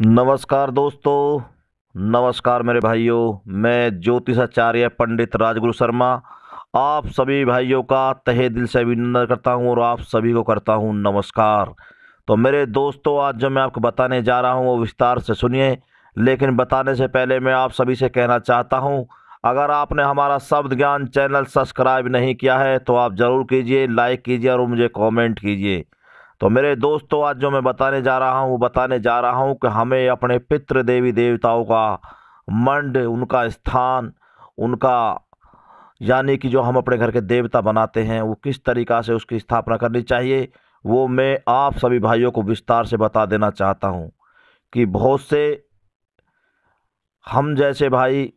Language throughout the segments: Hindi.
नमस्कार दोस्तों नमस्कार मेरे भाइयों मैं ज्योतिषाचार्य पंडित राजगुरु शर्मा आप सभी भाइयों का तहे दिल से अभिनंदन करता हूं और आप सभी को करता हूं नमस्कार तो मेरे दोस्तों आज जो मैं आपको बताने जा रहा हूं वो विस्तार से सुनिए लेकिन बताने से पहले मैं आप सभी से कहना चाहता हूं अगर आपने हमारा शब्द ज्ञान चैनल सब्सक्राइब नहीं किया है तो आप ज़रूर कीजिए लाइक कीजिए और मुझे कॉमेंट कीजिए तो मेरे दोस्तों आज जो मैं बताने जा रहा हूँ वो बताने जा रहा हूँ कि हमें अपने पितृ देवी देवताओं का मंड उनका स्थान उनका यानी कि जो हम अपने घर के देवता बनाते हैं वो किस तरीक़ा से उसकी स्थापना करनी चाहिए वो मैं आप सभी भाइयों को विस्तार से बता देना चाहता हूँ कि बहुत से हम जैसे भाई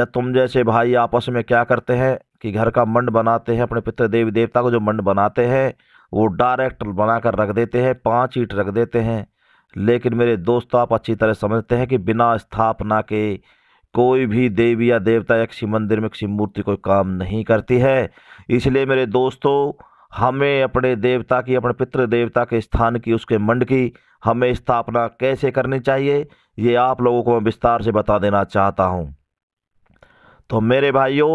या तुम जैसे भाई आपस में क्या करते हैं कि घर का मंड बनाते हैं अपने पितृ देवी देवता को जो मंड बनाते हैं वो डायरेक्ट बना कर रख देते हैं पाँच ईट रख देते हैं लेकिन मेरे दोस्त आप अच्छी तरह समझते हैं कि बिना स्थापना के कोई भी देवी या देवता या किसी मंदिर में किसी मूर्ति कोई काम नहीं करती है इसलिए मेरे दोस्तों हमें अपने देवता की अपने पितृ देवता के स्थान की उसके मंड की हमें स्थापना कैसे करनी चाहिए ये आप लोगों को मैं विस्तार से बता देना चाहता हूँ तो मेरे भाइयों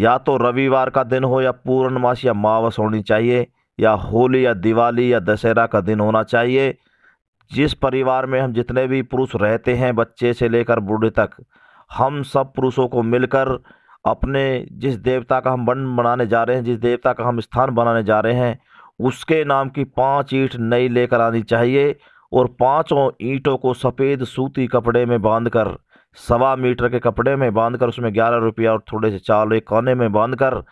या तो रविवार का दिन हो या पूर्णमासी या मावस होनी चाहिए या होली या दिवाली या दशहरा का दिन होना चाहिए जिस परिवार में हम जितने भी पुरुष रहते हैं बच्चे से लेकर बूढ़े तक हम सब पुरुषों को मिलकर अपने जिस देवता का हम वन बनाने जा रहे हैं जिस देवता का हम स्थान बनाने जा रहे हैं उसके नाम की पांच ईंट नई लेकर आनी चाहिए और पांचों ईंटों को सफ़ेद सूती कपड़े में बांधकर सवा मीटर के कपड़े में बांधकर उसमें ग्यारह रुपया और थोड़े से चाल एक कोने में बांधकर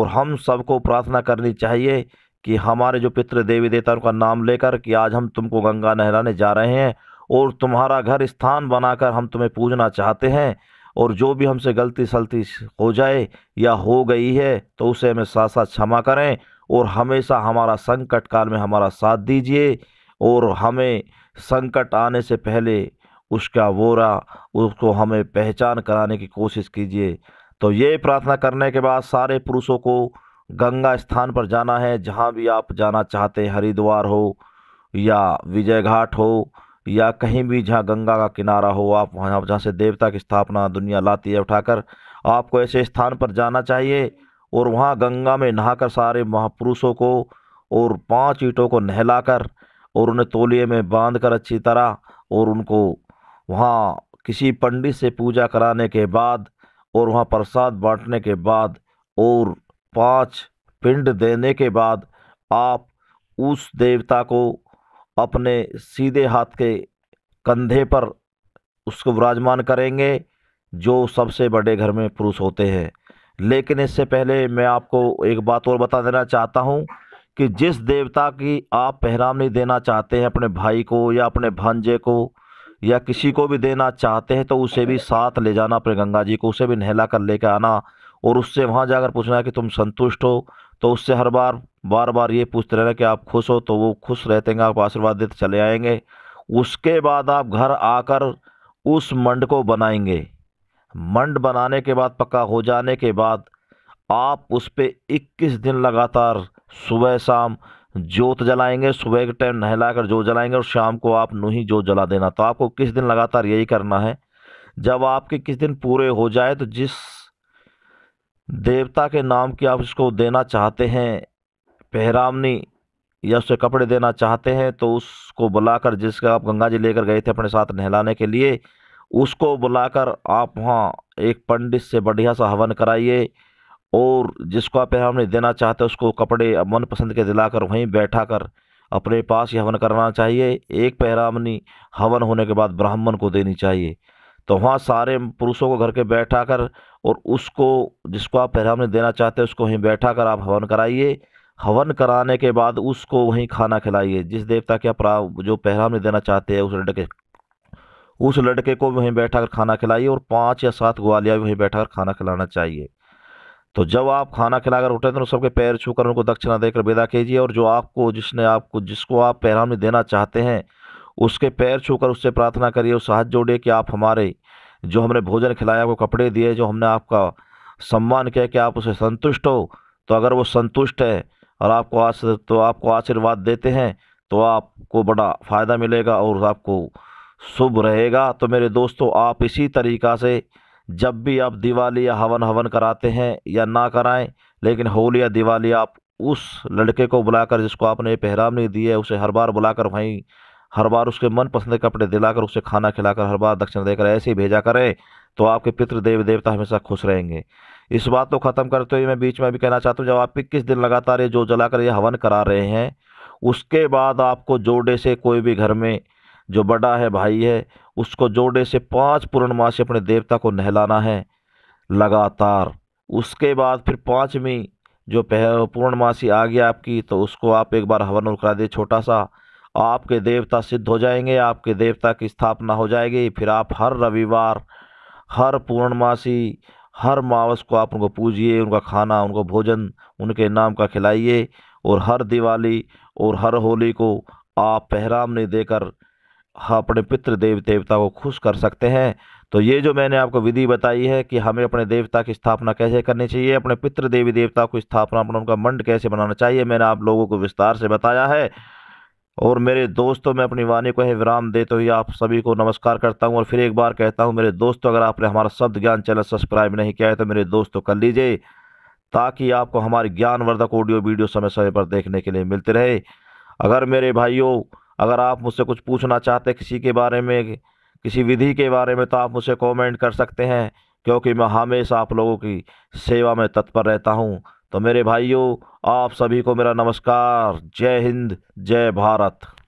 और हम सबको प्रार्थना करनी चाहिए कि हमारे जो पितृ देवी देवता का नाम लेकर कि आज हम तुमको गंगा नहलाने जा रहे हैं और तुम्हारा घर स्थान बनाकर हम तुम्हें पूजना चाहते हैं और जो भी हमसे गलती सलती हो जाए या हो गई है तो उसे हमें साथ साथ क्षमा करें और हमेशा हमारा संकट काल में हमारा साथ दीजिए और हमें संकट आने से पहले उसका वोरा उसको हमें पहचान कराने की कोशिश कीजिए तो ये प्रार्थना करने के बाद सारे पुरुषों को गंगा स्थान पर जाना है जहाँ भी आप जाना चाहते हैं हरिद्वार हो या विजय घाट हो या कहीं भी जहाँ गंगा का किनारा हो आप वहाँ जहाँ से देवता की स्थापना दुनिया लाती है उठाकर आपको ऐसे स्थान पर जाना चाहिए और वहाँ गंगा में नहाकर सारे महापुरुषों को और पांच ईंटों को नहलाकर और उन्हें तोलिए में बांध कर अच्छी तरह और उनको वहाँ किसी पंडित से पूजा कराने के बाद और वहाँ प्रसाद बांटने के बाद और पांच पिंड देने के बाद आप उस देवता को अपने सीधे हाथ के कंधे पर उसको विराजमान करेंगे जो सबसे बड़े घर में पुरुष होते हैं लेकिन इससे पहले मैं आपको एक बात और बता देना चाहता हूँ कि जिस देवता की आप नहीं देना चाहते हैं अपने भाई को या अपने भांजे को या किसी को भी देना चाहते हैं तो उसे भी साथ ले जाना अपने गंगा जी को उसे भी नहला कर लेकर आना और उससे वहाँ जाकर पूछना है कि तुम संतुष्ट हो तो उससे हर बार बार बार ये पूछते रहना कि आप खुश हो तो वो खुश रहते हैं आप आशीर्वाद देते चले आएंगे उसके बाद आप घर आकर उस मंड को बनाएंगे मंड बनाने के बाद पक्का हो जाने के बाद आप उस पर इक्कीस दिन लगातार सुबह शाम जोत जलाएंगे सुबह के टाइम नहला कर जोत जलाएंगे और शाम को आप नू ही जोत जला देना तो आपको किस दिन लगातार यही करना है जब आपके किस दिन पूरे हो जाए तो जिस देवता के नाम की आप उसको देना चाहते हैं पहरामनी या उसे कपड़े देना चाहते हैं तो उसको बुलाकर जिसका आप गंगा जी लेकर गए थे अपने साथ नहलाने के लिए उसको बुलाकर आप वहाँ एक पंडित से बढ़िया सा हवन कराइए और जिसको आप हमने देना चाहते हैं उसको कपड़े मनपसंद के दिलाकर वहीं बैठा कर अपने पास ही हवन कराना चाहिए एक पहरामनी हवन होने के बाद ब्राह्मण को देनी चाहिए तो वहाँ सारे पुरुषों को घर के बैठा कर और उसको जिसको आप पहरामने देना चाहते हैं उसको वहीं बैठा कर आप हवन कराइए हवन कराने के बाद उसको वहीं खाना खिलाइए जिस देवता के आप जो पहरामने देना चाहते हैं उस लड़के उस लड़के को वहीं बैठा कर खाना खिलाइए और पाँच या सात ग्वालिया भी वहीं बैठा कर खाना खिलाना चाहिए तो जब आप खाना खिलाकर उठे तो सबके पैर छूकर उनको दक्षिणा देकर विदा कीजिए और जो आपको जिसने आपको जिसको आप पैराम देना चाहते हैं उसके पैर छूकर उससे प्रार्थना करिए उस हाथ जोड़िए कि आप हमारे जो हमने भोजन खिलाया वो कपड़े दिए जो हमने आपका सम्मान किया कि आप उसे संतुष्ट हो तो अगर वो संतुष्ट है और आपको आश तो आपको आशीर्वाद देते हैं तो आपको बड़ा फ़ायदा मिलेगा और आपको शुभ रहेगा तो मेरे दोस्तों आप इसी तरीक़ा से जब भी आप दिवाली या हवन हवन कराते हैं या ना कराएं लेकिन होली या दिवाली आप उस लड़के को बुलाकर जिसको आपने पहराम नहीं दी है उसे हर बार बुलाकर वहीं हर बार उसके मनपसंद कपड़े दिलाकर उसे खाना खिलाकर हर बार दक्षिणा देकर ऐसे ही भेजा करें तो आपके पितृ देव देवता हमेशा खुश रहेंगे इस बात को ख़त्म करते हुए मैं बीच में भी कहना चाहता हूँ जब आप इक्कीस दिन लगातार ये जो जलाकर ये हवन करा रहे हैं उसके बाद आपको जोड़े से कोई भी घर में जो बड़ा है भाई है उसको जोड़े से पाँच पूर्णमासी अपने देवता को नहलाना है लगातार उसके बाद फिर पाँचवीं जो पूर्णमासी आ गया आपकी तो उसको आप एक बार हवन और करा दिए छोटा सा आपके देवता सिद्ध हो जाएंगे आपके देवता की स्थापना हो जाएगी फिर आप हर रविवार हर पूर्णमासी हर मावस को आप उनको पूजिए उनका खाना उनको भोजन उनके नाम का खिलाइए और हर दिवाली और हर होली को आप नहीं देकर हाँ, अपने पितृ देव देवता को खुश कर सकते हैं तो ये जो मैंने आपको विधि बताई है कि हमें अपने देवता की स्थापना कैसे करनी चाहिए अपने पितृ देवी देवता को स्थापना अपना उनका मंड कैसे बनाना चाहिए मैंने आप लोगों को विस्तार से बताया है और मेरे दोस्तों मैं अपनी वाणी को है विराम देते हुए आप सभी को नमस्कार करता हूं और फिर एक बार कहता हूं मेरे दोस्तों अगर आपने हमारा शब्द ज्ञान चैनल सब्सक्राइब नहीं किया है तो मेरे दोस्तों कर लीजिए ताकि आपको हमारे ज्ञानवर्धक ऑडियो वीडियो समय समय पर देखने के लिए मिलते रहे अगर मेरे भाइयों अगर आप मुझसे कुछ पूछना चाहते किसी के बारे में किसी विधि के बारे में तो आप मुझसे कमेंट कर सकते हैं क्योंकि मैं हमेशा आप लोगों की सेवा में तत्पर रहता हूँ तो मेरे भाइयों आप सभी को मेरा नमस्कार जय हिंद जय भारत